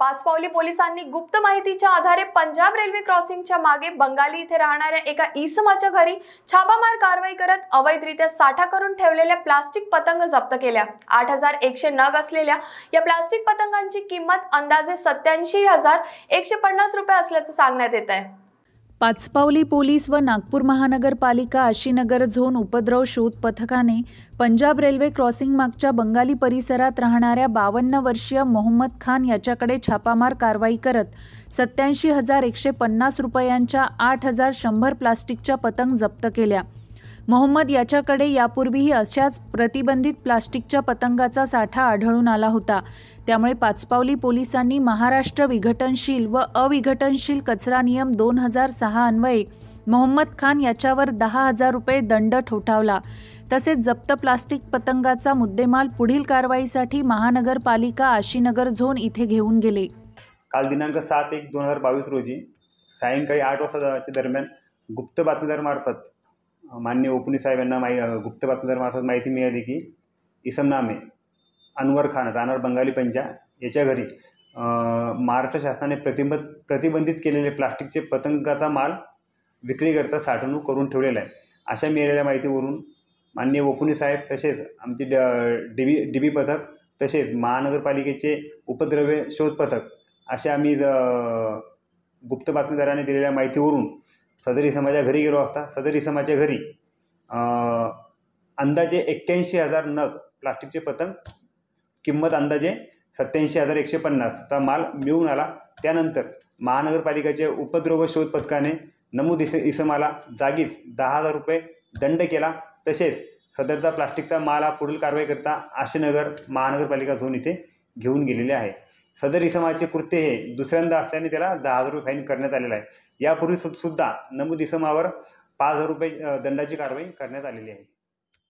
पाचपावली पोलिसांनी गुप्त माहितीच्या आधारे पंजाब रेल्वे क्रॉसिंगच्या मागे बंगाली इथे राहणाऱ्या एका इसमाच्या घरी छापामार कारवाई करत अवैधरित्या साठा करून ठेवलेल्या प्लास्टिक पतंग जप्त केल्या आठ हजार एकशे नग असलेल्या या प्लास्टिक पतंगांची किंमत अंदाजे सत्याऐंशी हजार एकशे पन्नास रुपये असल्याचं सांगण्यात येत आहे पाचपावली पोलीस व नागपूर महानगरपालिका आशीनगर झोन उपद्रव शोध पथकाने पंजाब रेल्वे क्रॉसिंग मागच्या बंगाली परिसरात राहणाऱ्या बावन्न वर्षीय मोहम्मद खान याच्याकडे छापामार कारवाई करत सत्याऐंशी हजार एकशे पन्नास रुपयांच्या आठ हजार शंभर प्लास्टिकच्या पतंग जप्त केल्या मोहम्मद याच्याकडे यापूर्वीही अशाच प्रतिबंधित प्लास्टिकच्या पतंगाचा साठा आढळून आला होता त्यामुळे पाचपावली पोलिसांनी महाराष्ट्र विघटनशील व अविघटनशील कचरा नियम दोन हजार सहा अन्वये मोहम्मद खान याच्यावर दहा हजार रुपये दंड ठोठावला तसेच जप्त प्लास्टिक पतंगाचा मुद्देमाल पुढील कारवाईसाठी महानगरपालिका आशीनगर झोन इथे घेऊन गेले काल दिनांक सात एक दोन हजार बावीस रोजी सायंकाळी आठ वाजताच्या दरम्यान गुप्त बातमीदारमार्फत मान्य ओपनी साहेब यांना माहि गुप्त बातमीदारमार्फत माहिती मिळाली की नामे अनवर खान राहणार बंगाली पंजा याच्या घरी महाराष्ट्र शासनाने प्रतिब प्रतिबंधित केलेले प्लास्टिकचे पतंगाचा माल विक्रीकरता साठवणूक करून ठेवलेला आहे अशा मिळालेल्या माहितीवरून माननीय ओपुनी साहेब तसेच आमचे ड डीबी डीबी पथक तसेच महानगरपालिकेचे उपद्रव्य शोध पथक अशा आम्ही गुप्त बातमीदाराने दिलेल्या माहितीवरून सदरी समाजा घरी गेलो असता सदरी समाजाच्या घरी अंदाजे एक्क्याऐंशी हजार नग प्लास्टिकचे पतंग किंमत अंदाजे सत्त्याऐंशी हजार एकशे पन्नासचा माल मिळून आला त्यानंतर महानगरपालिकेचे उपद्रव शोध पथकाने नमूद इस इसमाला जागीच दहा हजार रुपये दंड केला तसेच सदरचा प्लास्टिकचा माल हा पुढील कारवाईकरता आशीनगर महानगरपालिका झोन इथे घेऊन गेलेले आहे सदर इसमाचे कृत्य हे दुसऱ्यांदा असल्याने त्याला दहा हजार रुपये फाईन करण्यात आलेला आहे यापूर्वी सुद्धा नमूद इसमावर पाच हजार रुपये दंडाची कारवाई करण्यात आलेली आहे